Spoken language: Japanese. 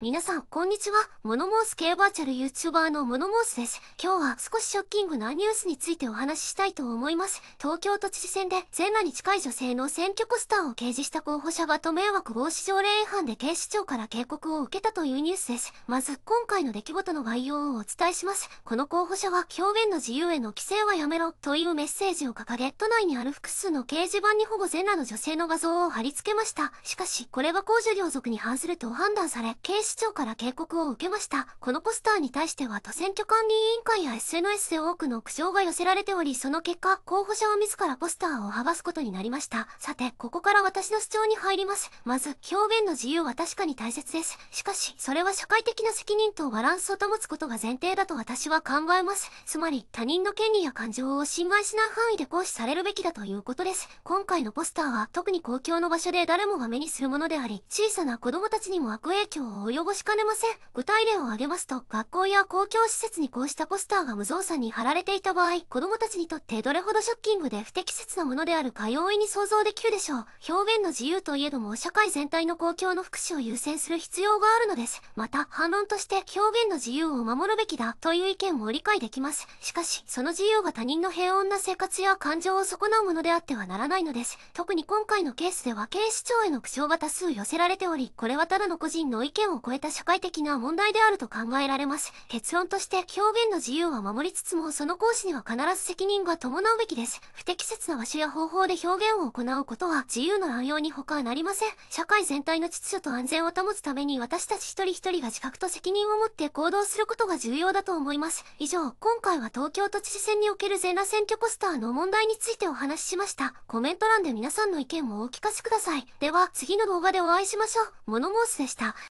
皆さん、こんにちは。モノモース系バーチャル YouTuber のモノモースです。今日は少しショッキングなニュースについてお話ししたいと思います。東京都知事選で全裸に近い女性の選挙ポスターを掲示した候補者が都迷惑防止条例違反で警視庁から警告を受けたというニュースです。まず、今回の出来事の概要をお伝えします。この候補者は表現の自由への規制はやめろというメッセージを掲げ、都内にある複数の掲示板にほぼ全裸の女性の画像を貼り付けました。しかし、これは公序良俗に反すると判断され、警視市長から警告を受けました。このポスターに対しては都選挙管理委員会や SNS で多くの苦情が寄せられており、その結果、候補者は自らポスターを剥がすことになりました。さて、ここから私の主張に入ります。まず、表現の自由は確かに大切です。しかし、それは社会的な責任とバランスを保つことが前提だと私は考えます。つまり、他人の権利や感情を侵害しない範囲で行使されるべきだということです。今回のポスターは、特に公共の場所で誰もが目にするものであり、小さな子供たちにも悪影響を及及ぼしかねません。具体例を挙げますと、学校や公共施設にこうしたポスターが無造作に貼られていた場合、子供たちにとってどれほどショッキングで不適切なものであるか容易に想像できるでしょう。表現の自由といえども、社会全体の公共の福祉を優先する必要があるのです。また、反論として表現の自由を守るべきだという意見も理解できます。しかし、その自由が他人の平穏な生活や感情を損なうものであってはならないのです。特に今回のケースでは、警視庁への苦情が多数寄せられており、これはただの個人の意見を超えた社会的な問題であると考えられます。結論として表現の自由は守りつつもその行使には必ず責任が伴うべきです。不適切な場所や方法で表現を行うことは自由の乱用に他なりません。社会全体の秩序と安全を保つために私たち一人一人が自覚と責任を持って行動することが重要だと思います。以上、今回は東京都知事選における全裸選挙ポスターの問題についてお話ししました。コメント欄で皆さんの意見もお聞かせください。では、次の動画でお会いしましょう。モノモースでした。